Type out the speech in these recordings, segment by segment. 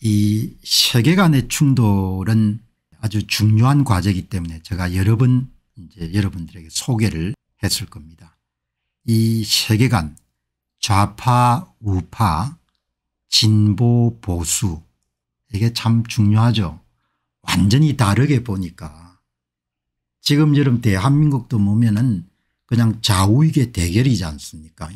이 세계 간의 충돌은 아주 중요한 과제이기 때문에 제가 여러 번 이제 여러분들에게 소개를 했을 겁니다. 이 세계관 좌파 우파 진보 보수 이게 참 중요하죠. 완전히 다르게 보니까 지금 여름 대한민국도 보면은 그냥 좌우익의 대결이지 않습니까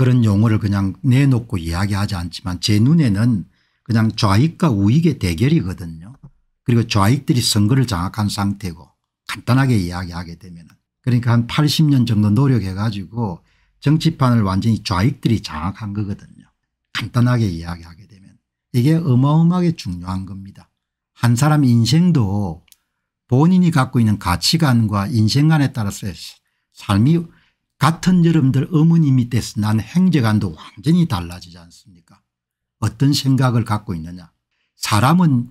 그런 용어를 그냥 내놓고 이야기하지 않지만 제 눈에는 그냥 좌익과 우익의 대결이거든요. 그리고 좌익들이 선거를 장악한 상태고 간단하게 이야기하게 되면 그러니까 한 80년 정도 노력해 가지고 정치판을 완전히 좌익들이 장악한 거거든요. 간단하게 이야기하게 되면 이게 어마어마하게 중요한 겁니다. 한 사람 인생도 본인이 갖고 있는 가치관과 인생관에 따라서 삶이 같은 여러분들 어머니밑에서난행정관도 완전히 달라지지 않습니까 어떤 생각을 갖고 있느냐 사람은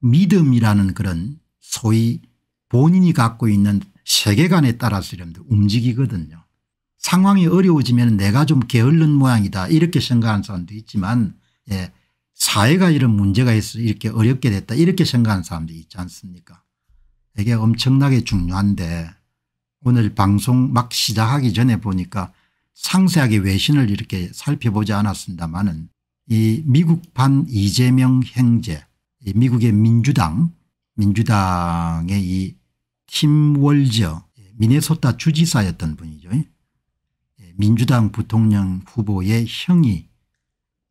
믿음이라는 그런 소위 본인이 갖고 있는 세계관에 따라서 여러분들 움직이거든요 상황이 어려워지면 내가 좀 게을른 모양이다 이렇게 생각하는 사람도 있지만 예, 사회가 이런 문제가 있어 이렇게 어렵게 됐다 이렇게 생각하는 사람도 있지 않습니까 이게 엄청나게 중요한데 오늘 방송 막 시작하기 전에 보니까 상세하게 외신을 이렇게 살펴보지 않았습니다마는 이 미국판 이재명 행제 미국의 민주당 민주당의 이 팀월저 미네소타 주지사였던 분이죠. 민주당 부통령 후보의 형이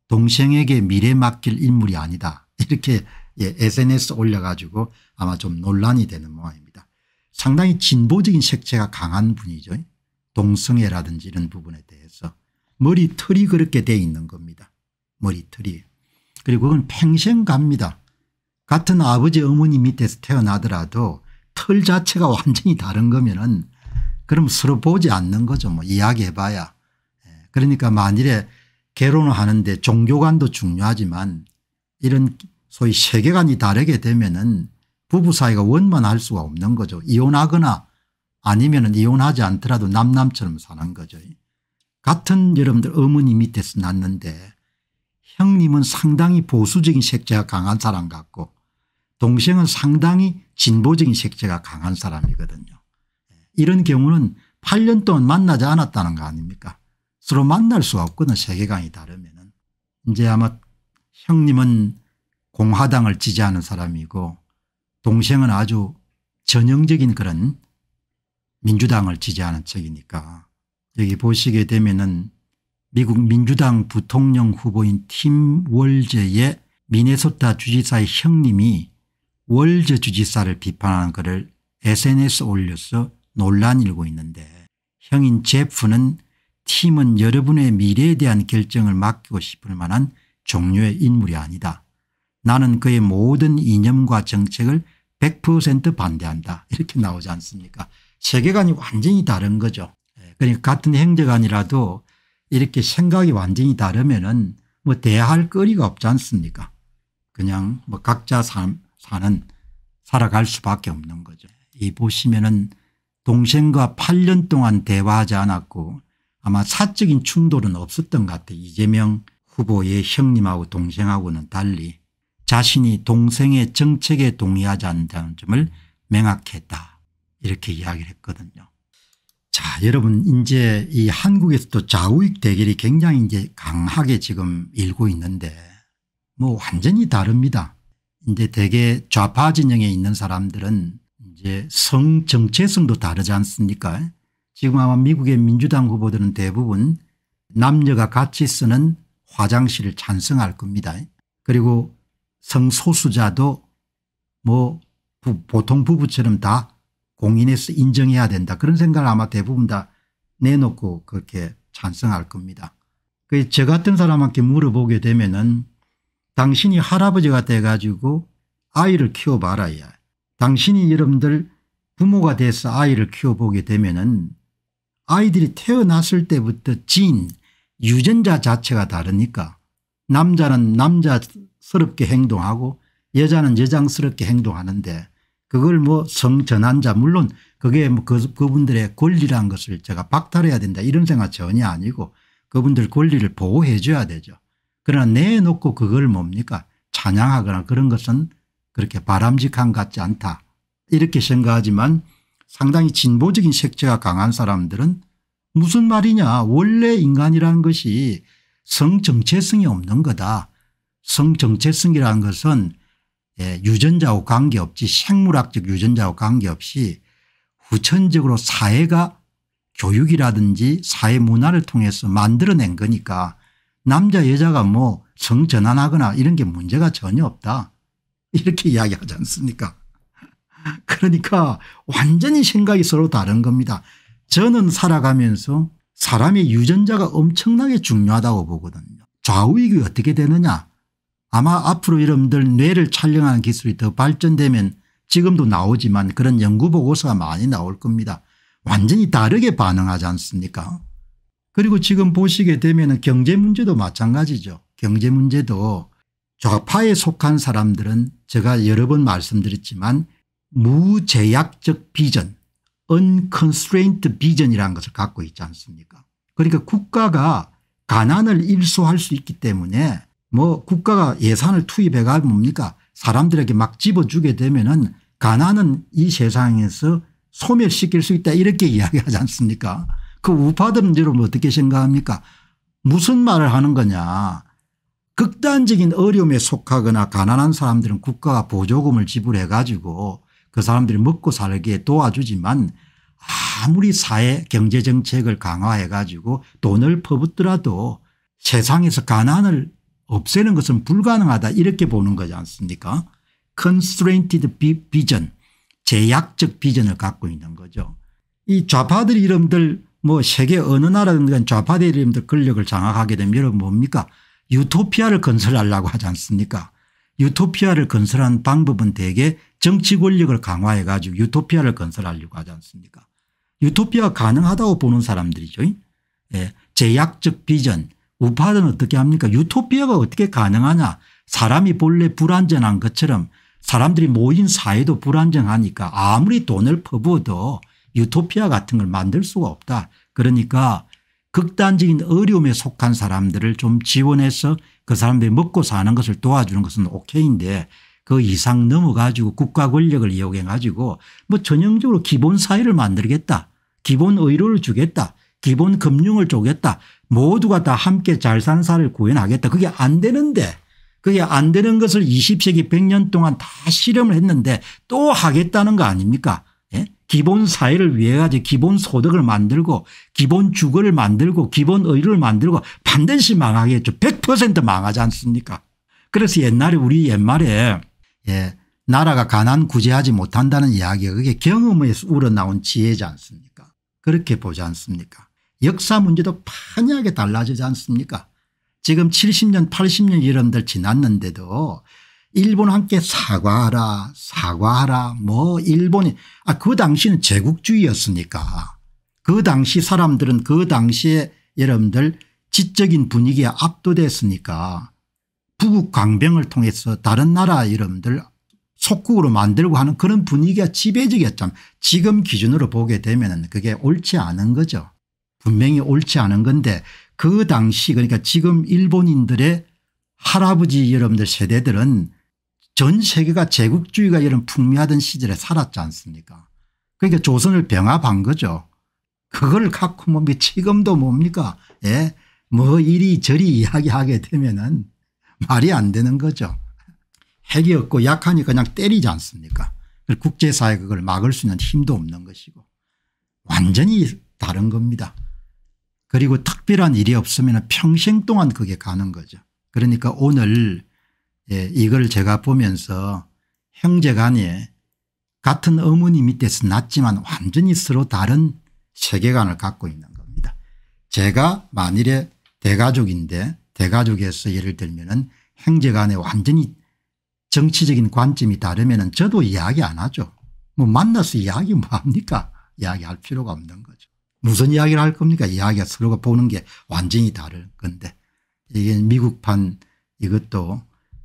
동생에게 미래 맡길 인물이 아니다 이렇게 예, sns 올려가지고 아마 좀 논란이 되는 모양입니다. 상당히 진보적인 색채가 강한 분이죠. 동성애라든지 이런 부분에 대해서 머리털이 그렇게 돼 있는 겁니다. 머리털이. 그리고 그건 평생 갑니다. 같은 아버지 어머니 밑에서 태어나더라도 털 자체가 완전히 다른 거면은 그럼 서로 보지 않는 거죠. 뭐 이야기해봐야. 예, 그러니까 만일에 결혼을 하는데 종교관도 중요하지만 이런 소위 세계관이 다르게 되면은 부부 사이가 원만할 수가 없는 거죠. 이혼하거나 아니면 이혼하지 않더라도 남남처럼 사는 거죠. 같은 여러분들 어머니 밑에서 났는데 형님은 상당히 보수적인 색채가 강한 사람 같고 동생은 상당히 진보적인 색채가 강한 사람이거든요. 이런 경우는 8년 동안 만나지 않았다는 거 아닙니까 서로 만날 수 없거든 세계관이 다르면 은 이제 아마 형님은 공화당을 지지하는 사람이고 동생은 아주 전형적인 그런 민주당을 지지하는 책이니까 여기 보시게 되면은 미국 민주당 부통령 후보인 팀월제의 미네소타 주지사의 형님이 월제 주지사를 비판하는 글을 sns 에 올려서 논란이 일고 있는데 형인 제프는 팀은 여러분의 미래에 대한 결정을 맡기고 싶을 만한 종류의 인물이 아니다. 나는 그의 모든 이념과 정책을 100% 반대한다 이렇게 나오지 않습니까 세계관이 완전히 다른 거죠. 예, 그러니까 같은 행정관이라도 이렇게 생각이 완전히 다르면 은뭐 대할 거리가 없지 않습니까 그냥 뭐 각자 사는 살아갈 수밖에 없는 거죠. 이 보시면은 동생과 8년 동안 대화하지 않았고 아마 사적인 충돌은 없었던 것 같아요. 이재명 후보의 형님하고 동생하고는 달리 자신이 동생의 정책에 동의하지 않는다는 점을 명확했다 이렇게 이야기를 했거든요. 자 여러분 이제 이 한국에서도 좌우익 대결이 굉장히 이제 강하게 지금 일고 있는데 뭐 완전히 다릅니다. 이제 대개 좌파 진영에 있는 사람들은 이제 성 정체성도 다르지 않습니까 지금 아마 미국의 민주당 후보들은 대부분 남녀가 같이 쓰는 화장실을 찬성할 겁니다. 그리고 성소수자도 뭐 보통 부부처럼 다 공인해서 인정해야 된다 그런 생각을 아마 대부분 다 내놓고 그렇게 찬성할 겁니다. 그저 같은 사람한테 물어보게 되면 은 당신이 할아버지가 돼가지고 아이를 키워봐라야 당신이 여러분들 부모가 돼서 아이를 키워보게 되면 은 아이들이 태어났을 때부터 진 유전자 자체가 다르니까 남자는 남자 여장스럽게 행동하고 여자는 여장스럽게 행동하는데 그걸 뭐 성전환자 물론 그게 뭐 그, 분들의권리라는 것을 제가 박탈해야 된다 이런 생각 전혀 아니고 그분들 권리를 보호해 줘야 되죠. 그러나 내놓고 그걸 뭡니까 찬양하거나 그런 것은 그렇게 바람직한 것 같지 않다 이렇게 생각하지만 상당히 진보적인 색채가 강한 사람들은 무슨 말이냐 원래 인간이라는 것이 성정체성이 없는 거다 성정체성이라는 것은 예, 유전자와 관계없이 생물학적 유전자와 관계없이 후천적으로 사회가 교육이라든지 사회 문화를 통해서 만들어낸 거니까 남자 여자가 뭐 성전환하거나 이런 게 문제가 전혀 없다 이렇게 이야기하지 않습니까 그러니까 완전히 생각이 서로 다른 겁니다. 저는 살아가면서 사람의 유전자가 엄청나게 중요하다고 보거든요. 좌우익이 어떻게 되느냐 아마 앞으로 여러분들 뇌를 촬영하는 기술이 더 발전되면 지금도 나오지만 그런 연구보고서가 많이 나올 겁니다. 완전히 다르게 반응하지 않습니까 그리고 지금 보시게 되면 경제 문제도 마찬가지죠. 경제 문제도 좌파에 속한 사람들은 제가 여러 번 말씀드렸지만 무제약적 비전 unconstrained 비전이라는 것을 갖고 있지 않습니까 그러니까 국가가 가난을 일소할 수 있기 때문에 뭐 국가가 예산을 투입해가 뭡니까 사람들에게 막 집어주게 되면은 가난은 이 세상에서 소멸시킬 수 있다 이렇게 이야기하지 않습니까 그 우파들은 여러분 어떻게 생각합니까 무슨 말을 하는 거냐 극단적인 어려움에 속하거나 가난한 사람들은 국가가 보조금을 지불해 가지고 그 사람들이 먹고 살기 도와주지만 아무리 사회 경제 정책을 강화해 가지고 돈을 퍼붓더라도 세상에서 가난을 없애는 것은 불가능하다 이렇게 보는 거지 않습니까 constrained vision 제약적 비전을 갖고 있는 거죠. 이 좌파들 이름들 뭐 세계 어느 나라든 좌파들 이름들 권력을 장악하게 되면 여러분 뭡니까 유토피아를 건설하려고 하지 않습니까 유토피아를 건설한 방법은 대개 정치 권력을 강화해 가지고 유토피아를 건설하려고 하지 않습니까 유토피아 가능하다고 보는 사람들이죠. 예. 제약적 비전 우파들은 어떻게 합니까 유토피아가 어떻게 가능하냐 사람이 본래 불안전한 것처럼 사람들이 모인 사회도 불안정하니까 아무리 돈을 퍼부어도 유토피아 같은 걸 만들 수가 없다. 그러니까 극단적인 어려움에 속한 사람들을 좀 지원해서 그 사람들이 먹고 사는 것을 도와주는 것은 오케이인데 그 이상 넘어가지고 국가 권력을 이용해 가지고 뭐 전형적으로 기본 사회를 만들겠다. 기본 의료를 주겠다. 기본 금융을 쪼겠다 모두가 다 함께 잘 사는 사회를 구현하겠다. 그게 안 되는데 그게 안 되는 것을 20세기 100년 동안 다 실험을 했는데 또 하겠다는 거 아닙니까? 예? 기본 사회를 위해 가지고 기본 소득을 만들고 기본 주거를 만들고 기본 의료를 만들고 반드시 망하겠죠. 100% 망하지 않습니까? 그래서 옛날에 우리 옛말에 예, 나라가 가난 구제하지 못한다는 이야기가 그게 경험에서 우러나온 지혜지 않습니까? 그렇게 보지 않습니까? 역사 문제도 판이하게 달라지지 않습니까 지금 70년 80년 여러들 지났는데도 일본 함께 사과하라 사과하라 뭐 일본이 아그 당시는 제국주의였으니까 그 당시 사람들은 그 당시에 여러분들 지적인 분위기에 압도됐으니까 북극 강병을 통해서 다른 나라 여러분들 속국으로 만들고 하는 그런 분위기가 지배적이었잖 지금 기준으로 보게 되면 그게 옳지 않은 거죠. 분명히 옳지 않은 건데 그 당시 그러니까 지금 일본인들의 할아버지 여러분들 세대들은 전 세계가 제국주의가 이런 풍미하던 시절에 살았지 않습니까 그러니까 조선을 병합한 거죠. 그걸 갖고 뭡니까 뭐 지금도 뭡니까 예? 뭐 이리저리 이야기하게 되면은 말이 안 되는 거죠. 핵이 없고 약하니 그냥 때리지 않습니까 국제사회 그걸 막을 수 있는 힘도 없는 것이고 완전히 다른 겁니다. 그리고 특별한 일이 없으면 평생 동안 그게 가는 거죠. 그러니까 오늘 예, 이걸 제가 보면서 형제간에 같은 어머니 밑에서 났지만 완전히 서로 다른 세계관을 갖고 있는 겁니다. 제가 만일에 대가족인데 대가족에서 예를 들면 은 형제간에 완전히 정치적인 관점이 다르면 은 저도 이야기 안 하죠. 뭐 만나서 이야기 뭐합니까 이야기할 필요가 없는 거죠. 무슨 이야기를 할 겁니까 이야기가 서로가 보는 게 완전히 다른 건데 이게 미국판 이것도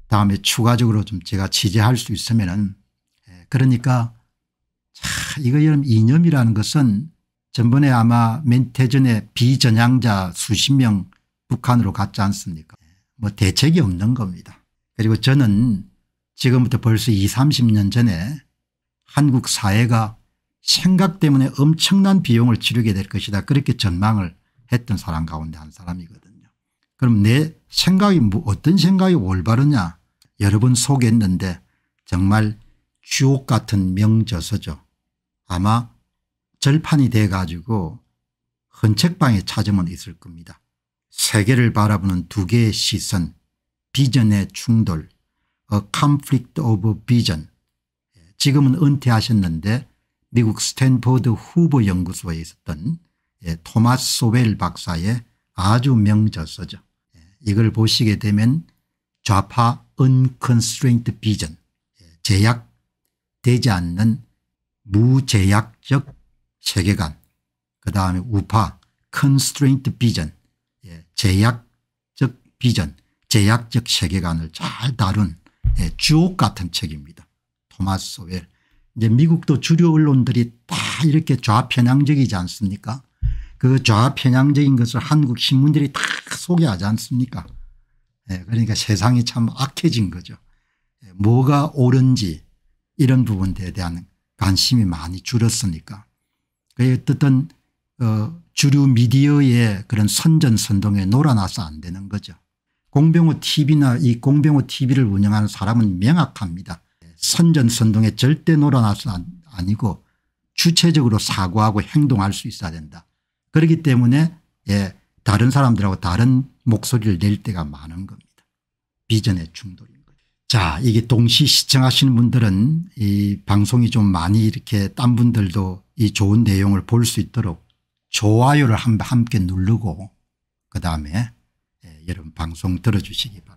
다음에 추가적으로 좀 제가 취재할 수 있으면은 예, 그러니까 자 이거 여러분 이념이라는 것은 전번에 아마 멘태전에 비전향자 수십 명 북한으로 갔지 않습니까 예, 뭐 대책이 없는 겁니다. 그리고 저는 지금부터 벌써 20 30년 전에 한국 사회가 생각 때문에 엄청난 비용을 치르게 될 것이다 그렇게 전망을 했던 사람 가운데 한 사람이거든요. 그럼 내 생각이 뭐 어떤 생각이 올바르냐 여러 번 소개했는데 정말 주옥 같은 명저서죠. 아마 절판이 돼 가지고 헌책방에 찾으면 있을 겁니다. 세계를 바라보는 두 개의 시선 비전의 충돌 A conflict of vision 예, 지금은 은퇴하셨는데 미국 스탠포드 후보 연구소에 있었던 예, 토마스 소벨 박사의 아주 명저서죠. 예, 이걸 보시게 되면 좌파 unconstrained vision 예, 제약되지 않는 무제약적 세계관 그 다음에 우파 c o n s t r a i n e vision 제약적 비전 제약적 세계관을 잘 다룬 주옥 같은 책입니다. 토마스 소웰 이제 미국도 주류 언론들이 다 이렇게 좌편향적이지 않습니까? 그 좌편향적인 것을 한국 신문들이 다 소개하지 않습니까? 예, 그러니까 세상이 참 악해진 거죠. 예, 뭐가 옳은지 이런 부분에 대한 관심이 많이 줄었으니까. 그어쨌 어, 주류 미디어의 그런 선전선동에 놀아나서 안 되는 거죠. 공병호 TV나 이 공병호 TV를 운영하는 사람은 명확합니다. 선전선동에 절대 놀아나서 아니고 주체적으로 사고하고 행동할 수 있어야 된다. 그렇기 때문에 예, 다른 사람들하고 다른 목소리를 낼 때가 많은 겁니다. 비전의 충돌인 거죠. 자 이게 동시 시청하시는 분들은 이 방송이 좀 많이 이렇게 딴 분들도 이 좋은 내용을 볼 수 있도록 좋아요를 함께 누르고 그다음에 예, 여러분 방송 들어주시기 바랍니다.